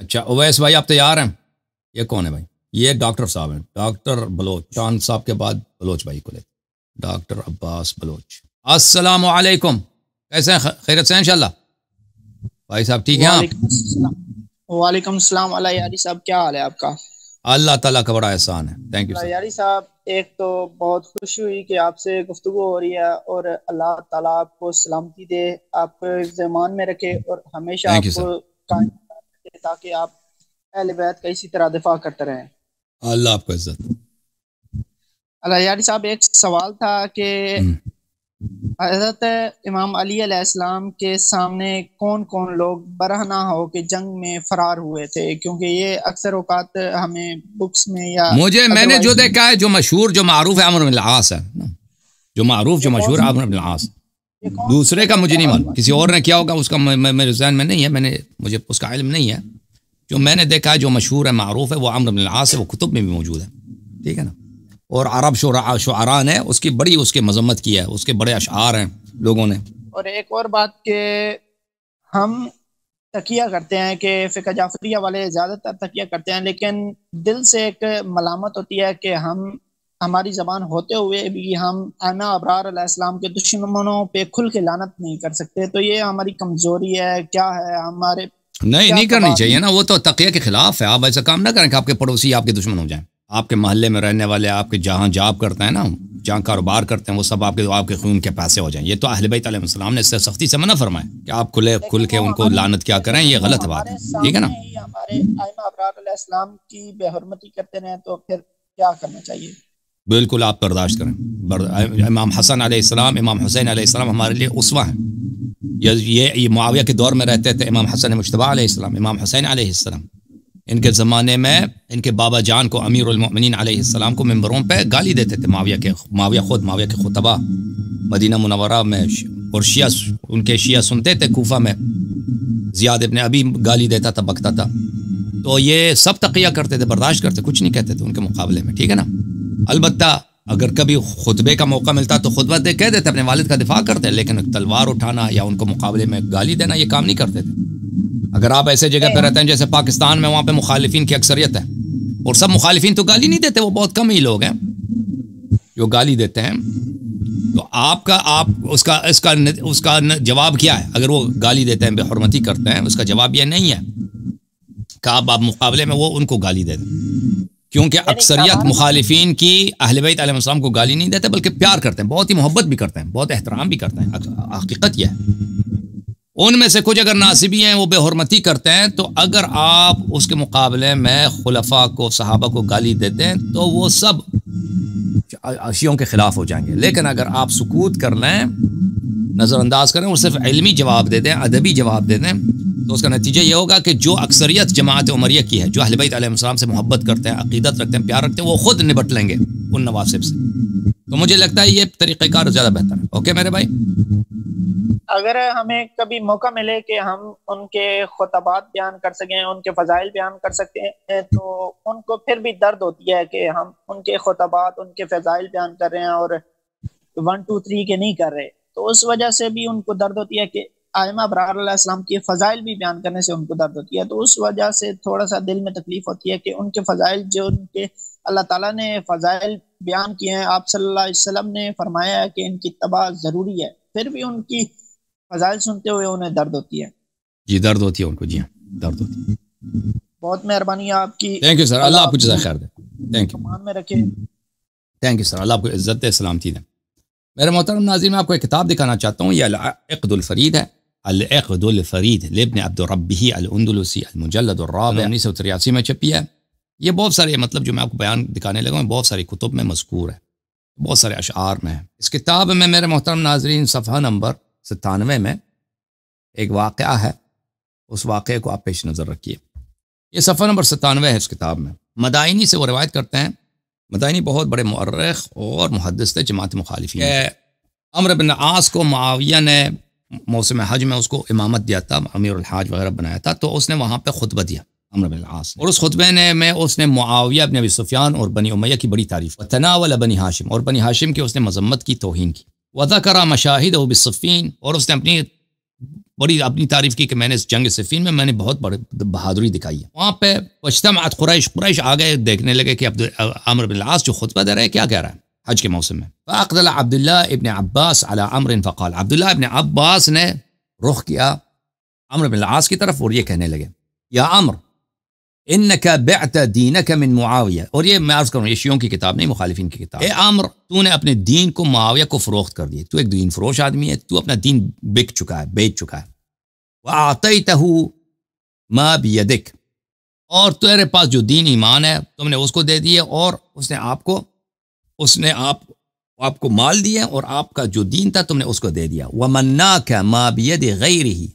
अच्छा ओवैस भाई आप तैयार हैं ये कौन है भाई ये डॉक्टर साहब हैं डॉक्टर बलोच चांद साहब के बाद बलोच भाई को ले डॉक्टर अब्बास बलोच अस्सलाम वालेकुम कैसे हैं खैरत से इंशाल्लाह भाई साहब ठीक हैं आप वालेकुम सलाम अला यारी साहब क्या हाल है आपका अल्लाह ताला का बड़ा एहसान है थैंक यू यारी साहब एक तो बहुत खुश हुई कि आपसे गुफ्तु हो रही है और अल्लाह ताला आपको सलामती दे आपको जमान में रखे और हमेशा आपको ताकि आप अहले बैत का इसी तरह दिफा करते रहें अल्लाह आपको इज्जत अल्लाह यानी साहब एक सवाल था कि हम्म। हजरत इमाम अली अलैहिस्सलाम के सामने कौन कौन लोग बरहना हो के जंग में फरार हुए थे क्योंकि ये अक्सर औकात हमें बुक्स में या मुझे मैंने जो देखा है जो मशहूर जो मारूफ है अमर आस है जो मारूफ जो मशहूर अमर आस है दूसरे का मुझे नहीं मालूम किसी और ने किया होगा उसका मेरे जहन में नहीं है मैंने मुझे उसका इलम नहीं है जो मैंने देखा है जो मशहूर है मरूफ है वो आम आस है वो कुतुब में भी मौजूद है ठीक है ना और अरब शुरा ने उसकी बड़ी उसकी मजम्मत की है उसके बड़े अशार हैं लोगों ने और एक और बात के हम तकिया करते हैं कि फ़िका जाफरिया वाले ज़्यादातर तकिया करते हैं लेकिन दिल से एक मलामत होती है कि हम हमारी जबान होते हुए भी हम आना अबरार अलैहिस्सलाम के दुश्मनों पे खुल के लानत नहीं कर सकते तो ये हमारी कमजोरी है क्या है हमारे नहीं नहीं करनी चाहिए ना वो तो तकिया के खिलाफ है आप ऐसा काम ना करें कि आपके पड़ोसी आपके दुश्मन हो जाए आपके मोहल्ले में रहने वाले आपके जहाँ जाब करते हैं ना जहाँ कारोबार करते हैं वो सब आपके आपके खून के पैसे हो जाएं ये तो अहलबैतम ने इससे सख्ती से मना फरमाया कि आप खुले खुल के उनको लानत क्या करें ये गलत बात है ठीक है ना हमारे की बेहरमती करते रहे तो फिर क्या करना चाहिए बिल्कुल आप बर्दाश्त करें इमाम हसन आलाम इमाम हुसैन आसमाम हमारे लिए उसवा हैं ये ये, ये मुआविया के दौर में रहते थे इमाम हसन मुशतबा आसमाम इमाम हुसैन आसमाम इनके ज़माने में इनके बाबा जान को अमीरमिन आलाम को मंबरों पर गाली देते थे माविया के माविया खुद माविया के खुतबा मदीना मुनवरा में और शिया उनके शिया सुनते थे कोफा में जियाद इबन अभी गाली देता था बकता था तो ये सब तकिया करते थे बर्दाश्त करते कुछ नहीं कहते थे उनके मुकाबले में ठीक है ना अलबत्ता अगर कभी खुतबे का मौका मिलता तो खुतबा दे कह देते अपने वालिद का दिफा करते लेकिन तलवार उठाना या उनको मुकाबले में गाली देना ये काम नहीं करते थे अगर आप ऐसे जगह पर रहते हैं जैसे पाकिस्तान में वहाँ पे मुखालफी की अक्सरियत है और सब मुखालफी तो गाली नहीं देते वो बहुत कम ही लोग हैं जो गाली देते हैं तो आपका आप उसका इसका उसका जवाब क्या है अगर वो गाली देते हैं बेहरमती करते हैं उसका जवाब यह नहीं है कहा आप मुकाबले में वो उनको गाली दे दें क्योंकि अक्सरियत मुखालिफिन की अहल आलम को गाली नहीं देते बल्कि प्यार करते हैं बहुत ही मोहब्बत भी करते हैं बहुत एहतराम भी करते हैं हकीकत यह है उनमें से कुछ अगर नासिबी हैं वो बेहरमती करते हैं तो अगर आप उसके मुकाबले में खुलफा को सहाबा को गाली देते हैं तो वो सब अशियों के ख़िलाफ़ हो जाएंगे लेकिन अगर आप सुकूत कर लें नज़रअंदाज करें और सिर्फ इलमी जवाब देते हैं अदबी जवाब देते हैं तो उसका नतीजा ये होगा कि जो अक्सरियत जमात उमरिया की है जो अहलबैत से मोहब्बत करते हैं अकीदत रखते हैं प्यार रखते हैं वो खुद निपट लेंगे उन नवासिब से तो मुझे लगता है ये तरीक़ेकार ज़्यादा बेहतर है ओके मेरे भाई अगर हमें कभी मौका मिले कि हम उनके खुतबात बयान कर सकें उनके फ़जाइल बयान कर सकते हैं तो उनको फिर भी दर्द होती है कि हम उनके खुतबात उनके फ़जाइल बयान कर रहे हैं और वन टू थ्री के नहीं कर रहे तो उस वजह से भी उनको दर्द होती है कि आयमा बराम के फ़ज़ाइल भी बयान करने से उनको दर्द होती है तो उस वजह से थोड़ा सा दिल में तकलीफ होती है कि उनके फ़ज़ाइल जो उनके अल्लाह ताला ने फ़ज़ाइल बयान किए हैं आप सल्लल्लाहु अलैहि ने फरमाया है कि इनकी तबाह ज़रूरी है फिर भी उनकी फ़ज़ाइल सुनते हुए उन्हें दर्द होती है जी दर्द होती है उनको जी हाँ दर्द होती है बहुत मेहरबानी आपकी थैंक यू सर अल्लाह आपको जजा खैर दे थैंक यू मान में रखें थैंक यू सर अल्लाह आपको इज्जत सलामती दें मेरे मोहतरम नाजिर मैं आपको एक किताब दिखाना चाहता हूँ यह अकदुलफरीद है العقد الفريد لابن عبد रब्बी الأندلुसी المجلद الرابع उन्नीस सौ तिरासी में छपी है ये बहुत सारे मतलब जो मैं आपको बयान दिखाने लगा हूँ बहुत सारी कुतुब में मजकूर है बहुत सारे अशार में है इस किताब में मेरे मोहतरम नाजरीन सफ़ा नंबर सतानवे में एक वाक़ है उस वाक़े को आप पेश नज़र रखिए ये सफ़ा नंबर सतानवे है इस किताब में मदाइनी से वो रवायत करते हैं मदाइनी बहुत बड़े मर्रख और मुहदस थे जमात मुखालिफी अमर बिन आस को माविया ने मौसम हज में उसको इमामत दिया था अमीर हाज वगैरह बनाया था तो उसने वहाँ पर खुतबा दिया अमरबिलास और उस खुतबे ने मैं उसने मुआविया अपने अबी सुफियान और बनी उमैया की बड़ी तारीफ तनावल बनी हाशिम और बनी हाशिम की उसने मजम्मत की तोहन की वदा करा मशाहिद वबिसफ़ीन और उसने अपनी बड़ी अपनी तारीफ की कि मैंने इस जंग सफ़ीन में मैंने बहुत बड़ी बहादुरी दिखाई है वहाँ पे पश्तम कुरैश कुरैश आ गए देखने लगे कि अब्दुल अमर बिलास जो खुतबा दे रहे हैं क्या कह रहा है हज के मौसम में फ़ाकला अब्दुल्ला इबन अब्बास अला अमर फ़काल अब्दुल्ला इबन अब्बास ने रुख किया अमर बिन आस की तरफ और ये कहने लगे या अमर इन का बेत दीन का मिन मुआविया और ये मैं अर्ज़ करूँ ये शियों की किताब नहीं मुखालिफिन की किताब ए आमर तूने अपने दीन को मुआविया को फ़रोख्त कर दिया तू एक दीन फरोश आदमी है तू अपना दीन बिक चुका है बेच चुका है वह आते ही तहु माबियदिक और तेरे पास जो दीन ईमान है तुमने उसको दे दिया और उसने आपको उसने आप आपको माल दिया और आपका जो दीन था तुमने उसको दे दिया व मन्ना का माबियद गैर ही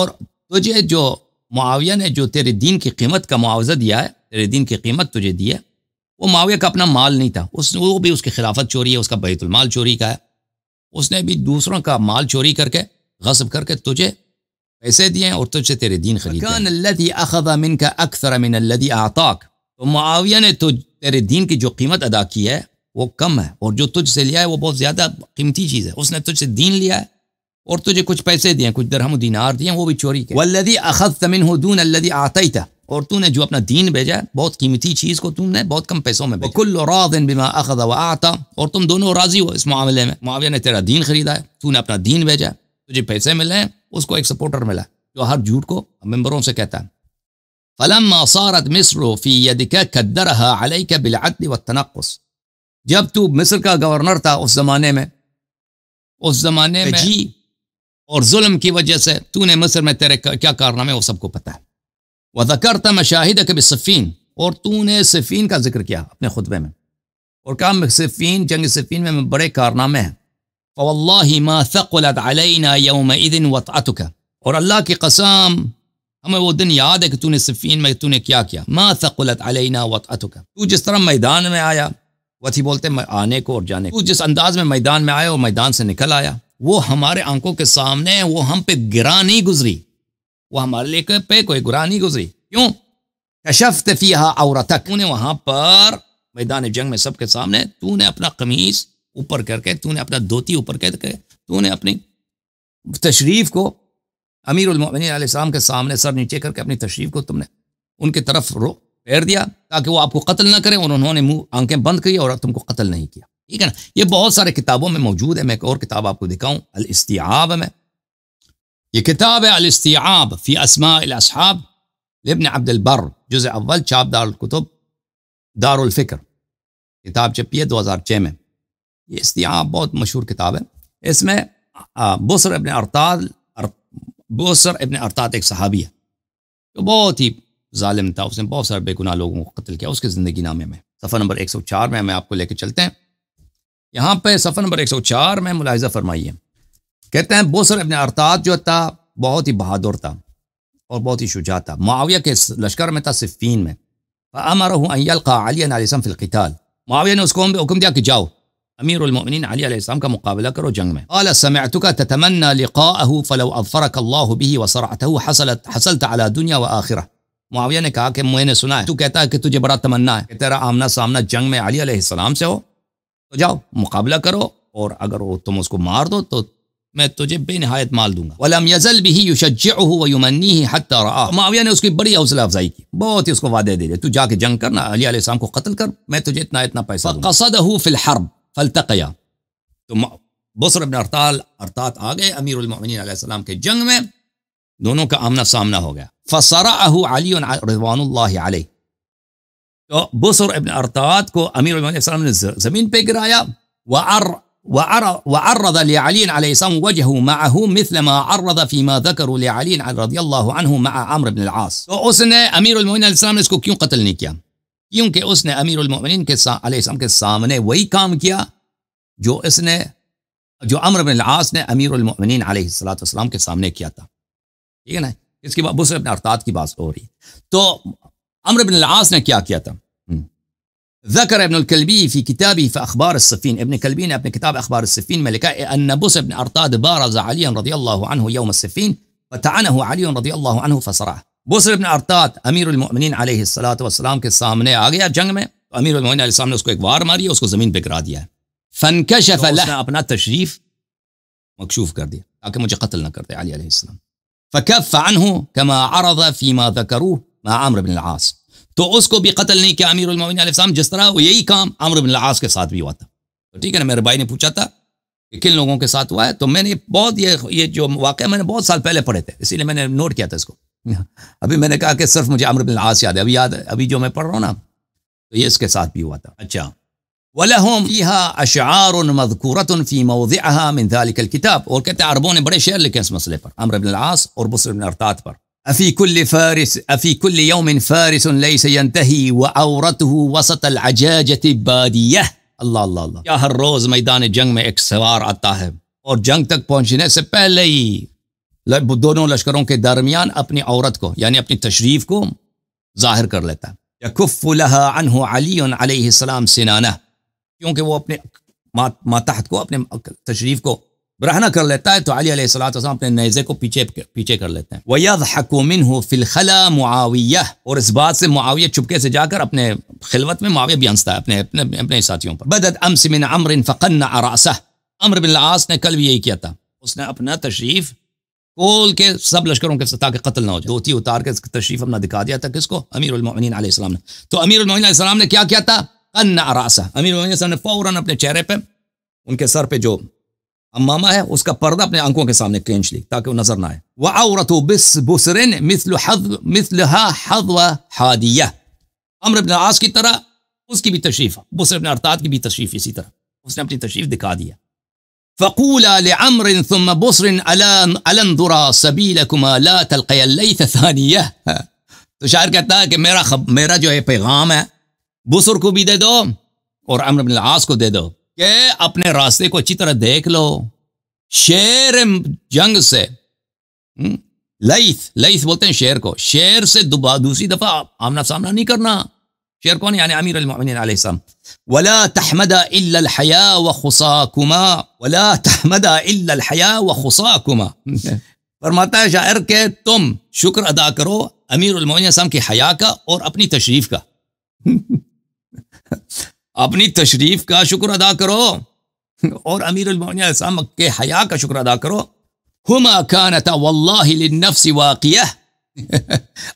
और तुझे जो मुआविया ने जो तेरे दीन की कीमत का मुआवजा दिया है तेरे दीन की कीमत तुझे दी है वो माविया का अपना माल नहीं था उसने वो भी उसकी खिलाफत चोरी है उसका बैतुलमाल चोरी का है उसने भी दूसरों का माल चोरी करके गसब करके तुझे पैसे दिए और तुझसे तेरे दीन खरीद का अक्सर आताक तो मुआविया ने तो तेरे दीन की जो कीमत अदा की है वो कम है और जो तुझसे लिया है वो बहुत ज़्यादा कीमती चीज़ है उसने तुझसे दीन लिया है और तुझे कुछ पैसे दिए कुछ दरहम दीनार दिए वो भी चोरी के अखद तमिन हो दून अल्लदी आता था और तूने जो अपना दीन भेजा बहुत कीमती चीज़ को तुमने बहुत कम पैसों में कुल राजन बिमा अखद व आता और तुम दोनों राजी हो इस मामले में माविया ने तेरा दीन खरीदा है तूने अपना दीन भेजा तुझे पैसे मिले हैं उसको एक सपोर्टर मिला जो हर झूठ को मेम्बरों से कहता है फलम सारत मिस्र फी यदिक कदरहा अलैक बिलअदल व जब तू मिस्र का गवर्नर था उस जमाने में उस जमाने में जी और जुल्म की वजह से तूने मिस्र में तेरे क्या कारनामे वो सबको पता है वह जकर था मशाहिद कभी सफ़ीन और तूने सफ़ीन का जिक्र किया अपने खुतबे में और कहा सफ़ीन जंग सफ़ीन में बड़े कारनामे हैं फ़वल्ल माक़लतना और अल्लाह की कसम हमें वो दिन याद है कि तूने सफ़ीन में तूने क्या किया मा माक़लतना वतुक तू जिस तरह मैदान में आया वती बोलते हैं आने को और जाने को जिस अंदाज में मैदान में आया वो मैदान से निकल आया वो हमारे आंखों के सामने वो हम पे गिरा नहीं गुजरी वो हमारे लेकर पे कोई गुरा नहीं गुजरी क्यों कशफ तफिया और तूने वहां पर मैदान जंग में सबके सामने तूने अपना कमीज ऊपर करके तूने अपना धोती ऊपर करके तूने अपनी तशरीफ को अमीर उलमिन के सामने सर नीचे करके अपनी तशरीफ को तुमने उनकी तरफ रो फेर दिया ताकि वो आपको कत्ल ना करें और उन्होंने मुंह आंखें बंद की और तुमको कत्ल नहीं किया ठीक है ना ये बहुत सारे किताबों में मौजूद है मैं एक और किताब आपको दिखाऊं अलस्तियाब में ये किताब है अलस्तियाब फ़ी असमाब लिबन अब्दुलबर जुज़ अव्वल चाप दारकुतुब दारफ़िक्र किताब छपी है दो हज़ार छः में ये इस्तियाब बहुत मशहूर किताब है इसमें बसर इबन अरताद अर, बसर इबन अरताद एक सहाबी है जो तो बहुत ही ालिम था उसने बहुत सारे बेगुना लोगों को कत्ल किया उसके ज़िंदगी नामे में सफ़र नंबर एक सौ चार में हमें आपको लेकर चलते हैं यहाँ पर सफ़र नंबर एक सौ चार में मुलायजा फरमाइए कहते हैं बोसर अपने अरताद जो था बहुत ही बहादुर था और बहुत ही शुजा था माविया के लश्कर में था सिफीन में अमर फ़िलकताल माविया ने उसको हुक्म दिया कि जाओ अमीर उलमिन अलीसम का मुकाबला करो जंग में अल तमन्ना फलो अफ़रक अल्लाह भी वसरत हसलत दुनिया व आखिरा मुआविया ने कहा कि मैंने सुना है तू कहता है कि तुझे बड़ा तमन्ना है तेरा आमना सामना जंग में अली सलाम से हो तो जाओ मुकाबला करो और अगर वो तुम उसको मार दो तो मैं तुझे बेनहायत माल दूंगा वलम यजल भी युशनी माविया ने उसकी बड़ी हौसला अफजाई की बहुत ही उसको वादे दे दिए तू जाके जंग करना अली शाम को कत्ल कर मैं तुझे इतना इतना पैसा कसद फिलहरब फलतया तो बसर अबन अरताल अरतात आ गए अमीरमिन के जंग में دونوں کا آمنا سامنا ہو گیا فصرعه عَلِيٌ رضوان اللہ علیہ تو بصر ابن ارتاد کو امیر علیہ السلام نے زمین پہ گرایا وعرض لعلي عليه السلام وجهه معه مثل ما عرض فيما ذكروا لعلي رضي الله عنه مع عمرو بن العاص تو اس نے امیر علیہ السلام نے اس کو کیوں قتل نہیں کیا کیونکہ اس نے امیر علیہ السلام کے سامنے وہی کام کیا جو اس بن العاص نے امیر علیہ الصلوۃ کے سامنے کیا تھا ठीक है ना इसकी बात मुसरफ ने अर्थात की बात हो रही है तो अमर बिन लास ने क्या किया था हम्म। जकर अबन कलबी फी किताबी फ अखबार सफ़ीन इबन कलबी ने अपने किताब अखबार सफ़ीन में लिखा अनबुस अबन अरताद बारज अली रदी अल्लाह यौम सफ़ीन फ़तानह अली रदी अल्लाह फ़सरा बुसर अबन अरताद अमीरमिन सलाम के सामने आ गया जंग में तो अमीरमिन ने उसको एक वार मारी उसको ज़मीन पर गिरा दिया फनकश तो अपना तशरीफ़ मकशूफ़ कर दिया ताकि मुझे कत्ल न कर दे अली फकफ अनहू कमा अरदा फीमा जकरू मा आमर बिन आस तो उसको भी कत्ल नहीं किया अमीर उलमिन जिस तरह यही काम आमर बिन आस के साथ भी हुआ था तो ठीक है ना मेरे भाई ने पूछा था कि किन लोगों के साथ हुआ है तो मैंने बहुत ये ये जो वाक़ मैंने बहुत साल पहले पढ़े थे इसीलिए मैंने नोट किया था इसको अभी मैंने कहा कि सिर्फ मुझे आमर बिन आस याद है अभी याद है अभी जो मैं पढ़ रहा हूँ ना तो ये इसके साथ भी हुआ था अच्छा ولهم فيها أشعار مذكورة في موضعها من ذلك الكتاب وكنت بريشير لكنس مسليبر امر بن العاص أربص بن أرتاتبر أفي كل فارس أفي كل يوم فارس ليس ينتهي وعورته وسط العجاجة بادية الله الله الله يا هالروز ميدان الجنگ میں ایک سوار آتا ہے اور جنگ تک پہنچنے سے پہلے ہی ही दोनों लश्करों के दरमियान अपनी औरत को यानी अपनी तशरीफ को जाहिर कर लेता है यकुफ लहा अनहु अली अलैहि सलाम क्योंकि वो अपने मातहत को अपने तशरीफ को बरहना कर लेता है तो अली अपने नज़े को पीछे पीछे कर लेते हैं वैद हकुमिन हो फिलखला मुआविया और इस बात से मुआविया चुपके से जाकर अपने खिलवत में मुआविया भी हंसता है अपने अपने अपने साथियों पर बदत अमसमिन अमर फ़कन अरासा अमर बिल्लास ने कल भी यही किया था उसने अपना तशरीफ बोल के सब लश्करों के ताकि कत्ल ना हो जाए धोती उतार के तशरीफ अपना दिखा दिया था किसको अमीर ने तो अमीर ने क्या किया था अन्ना रासा अमीर ने फौरन अपने चेहरे पर उनके सर पे जो अमामा है उसका पर्दा अपने आंखों के सामने खींच ली ताकि वो नजर ना आए वह अमर इबन आस की तरह उसकी भी तशरीफ बुसर इबन अर्थात की भी तशरीफ इसी तरह उसने अपनी तशरीफ दिखा दिया फ़कूल अमर तुम बुसरिन अलंदुरा सबील कुमा ला तलक़ तो शायर कहता है कि मेरा खब, मेरा जो है पैगाम है बुसुर को भी दे दो और अमर बिन आस को दे दो कि अपने रास्ते को अच्छी तरह देख लो शेर जंग से लईथ हम्म, लईथ बोलते हैं शेर को शेर से दूसरी दफा आमना सामना नहीं करना शेर कौन यानी अमीर अलमिन वाला तहमद हया व फरमाता है शायर के तुम शुक्र अदा करो अमीर अलमिन की हया का और अपनी तशरीफ का अपनी तशरीफ का शुक्र अदा करो और अमीर उलमोनियाम के हया का शुक्र अदा करो हम खान था वल्लाफसी वाक़िया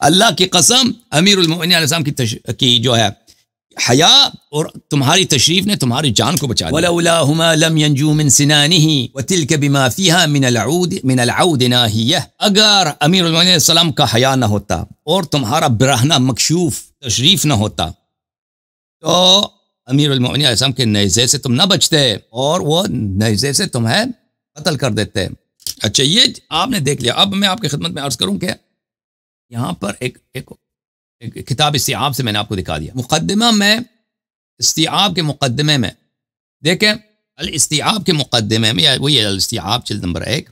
अल्लाह की कसम अमीर उलमोनियाम की तश... की जो है हया और तुम्हारी तशरीफ ने तुम्हारी जान को बचा दिया अगर अमीर का हया ना होता और तुम्हारा बरहना मकशूफ तशरीफ ना होता तो अमीर अमीरमिन के नज़े से तुम ना बचते और वो नज़े से तुम्हें कतल कर देते अच्छा ये आपने देख लिया अब मैं आपकी खिदमत में अर्ज़ करूँ कि यहाँ पर एक एक, एक किताब इस्तियाब से मैंने आपको दिखा दिया मुकदमा में इस्तियाब के मुकदमे में देखें अल इस्तियाब के मुकदमे में या वही अल इस्तियाब चिल नंबर एक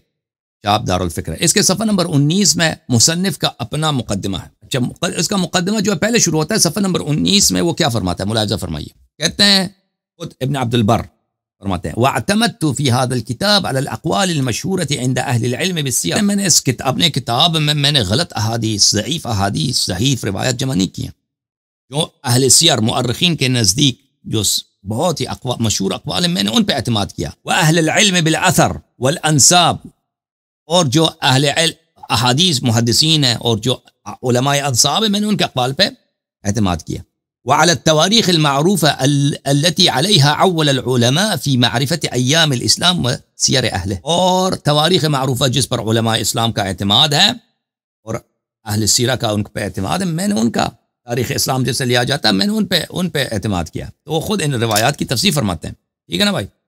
شاب دار الفكرة اس کے صفحہ نمبر 19 میں مصنف کا اپنا مقدمہ ہے اس کا مقدمہ جو پہلے شروع ہوتا ہے صفحہ نمبر 19 میں وہ کیا فرماتا ہے ملاحظہ فرمائیے کہتے ہیں خود ابن عبد البر فرماتے ہیں واعتمدت في هذا الكتاب على الاقوال المشهوره عند اهل العلم بالسياق میں نے اس کتاب اپنے کتاب میں میں نے غلط احادیث ضعیف احادیث صحیح روایت جمع نہیں کی جو اہل سیر مؤرخین کے نزدیک جو بہت ہی اقوال مشہور اقوال میں نے ان پہ اعتماد کیا واہل العلم بالاثر والانساب احادیث محدثین ہیں اور جو علماء انصاب ہیں میں نے ان کے اقوال پہ اعتماد کیا وعلى التواريخ المعروفة التي عليها عول العلماء في معرفة أيام الإسلام وسير أهله اور تواريخ معروفة جس پر علماء اسلام کا اعتماد ہے اور اہل السيرة کا ان پر اعتماد ہے میں نے ان کا تاریخ اسلام جیسے لیا جاتا ہے میں نے ان پہ ان پہ اعتماد کیا تو وہ خود ان روایات کی تفسیر فرماتے ہیں ٹھیک ہے نا بھائی